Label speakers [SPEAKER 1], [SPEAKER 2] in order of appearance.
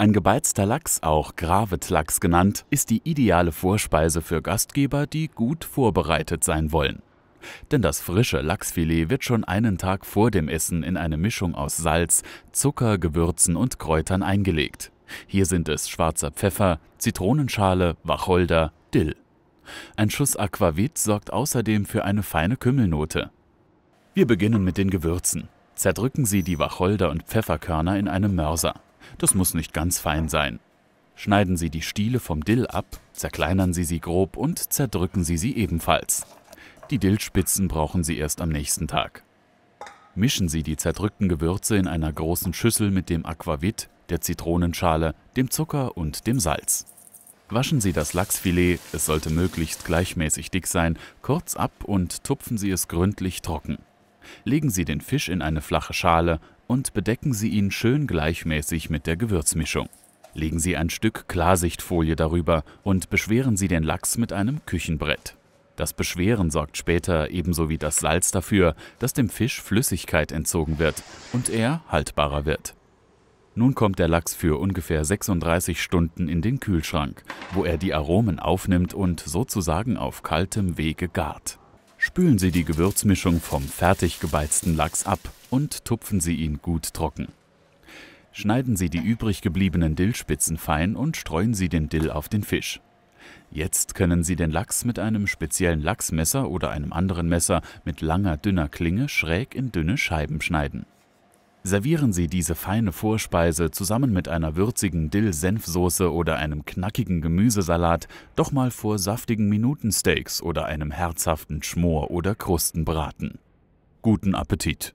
[SPEAKER 1] Ein gebeizter Lachs, auch Gravetlachs genannt, ist die ideale Vorspeise für Gastgeber, die gut vorbereitet sein wollen. Denn das frische Lachsfilet wird schon einen Tag vor dem Essen in eine Mischung aus Salz, Zucker, Gewürzen und Kräutern eingelegt. Hier sind es schwarzer Pfeffer, Zitronenschale, Wacholder, Dill. Ein Schuss Aquavit sorgt außerdem für eine feine Kümmelnote. Wir beginnen mit den Gewürzen. Zerdrücken Sie die Wacholder und Pfefferkörner in einem Mörser. Das muss nicht ganz fein sein. Schneiden Sie die Stiele vom Dill ab, zerkleinern Sie sie grob und zerdrücken Sie sie ebenfalls. Die Dillspitzen brauchen Sie erst am nächsten Tag. Mischen Sie die zerdrückten Gewürze in einer großen Schüssel mit dem Aquavit, der Zitronenschale, dem Zucker und dem Salz. Waschen Sie das Lachsfilet, es sollte möglichst gleichmäßig dick sein, kurz ab und tupfen Sie es gründlich trocken legen Sie den Fisch in eine flache Schale und bedecken Sie ihn schön gleichmäßig mit der Gewürzmischung. Legen Sie ein Stück Klarsichtfolie darüber und beschweren Sie den Lachs mit einem Küchenbrett. Das Beschweren sorgt später ebenso wie das Salz dafür, dass dem Fisch Flüssigkeit entzogen wird und er haltbarer wird. Nun kommt der Lachs für ungefähr 36 Stunden in den Kühlschrank, wo er die Aromen aufnimmt und sozusagen auf kaltem Wege gart. Spülen Sie die Gewürzmischung vom fertig gebeizten Lachs ab und tupfen Sie ihn gut trocken. Schneiden Sie die übrig gebliebenen Dillspitzen fein und streuen Sie den Dill auf den Fisch. Jetzt können Sie den Lachs mit einem speziellen Lachsmesser oder einem anderen Messer mit langer, dünner Klinge schräg in dünne Scheiben schneiden. Servieren Sie diese feine Vorspeise zusammen mit einer würzigen Dill-Senfsoße oder einem knackigen Gemüsesalat doch mal vor saftigen
[SPEAKER 2] Minutensteaks oder einem herzhaften Schmor- oder Krustenbraten. Guten Appetit!